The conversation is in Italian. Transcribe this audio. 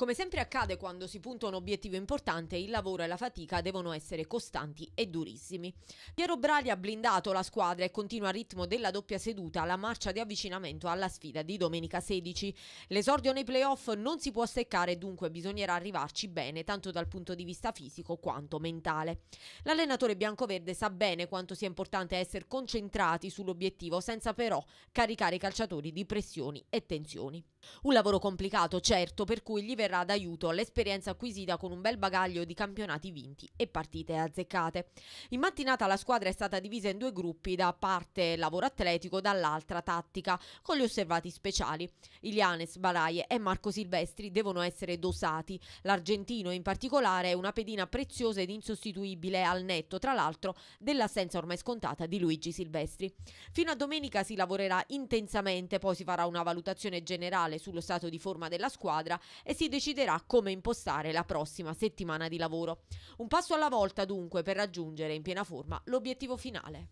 Come sempre accade quando si punta un obiettivo importante, il lavoro e la fatica devono essere costanti e durissimi. Piero Brali ha blindato la squadra e continua al ritmo della doppia seduta la marcia di avvicinamento alla sfida di domenica 16. L'esordio nei playoff non si può seccare, dunque bisognerà arrivarci bene, tanto dal punto di vista fisico quanto mentale. L'allenatore biancoverde sa bene quanto sia importante essere concentrati sull'obiettivo senza però caricare i calciatori di pressioni e tensioni. Un lavoro complicato, certo, per cui gli verrà verrà d'aiuto l'esperienza acquisita con un bel bagaglio di campionati vinti e partite azzeccate. In mattinata la squadra è stata divisa in due gruppi, da parte lavoro atletico, dall'altra tattica, con gli osservati speciali. Ilianes, Baraie e Marco Silvestri devono essere dosati. L'argentino in particolare è una pedina preziosa ed insostituibile al netto, tra l'altro, dell'assenza ormai scontata di Luigi Silvestri. Fino a domenica si lavorerà intensamente, poi si farà una valutazione generale sullo stato di forma della squadra e si decide deciderà come impostare la prossima settimana di lavoro. Un passo alla volta dunque per raggiungere in piena forma l'obiettivo finale.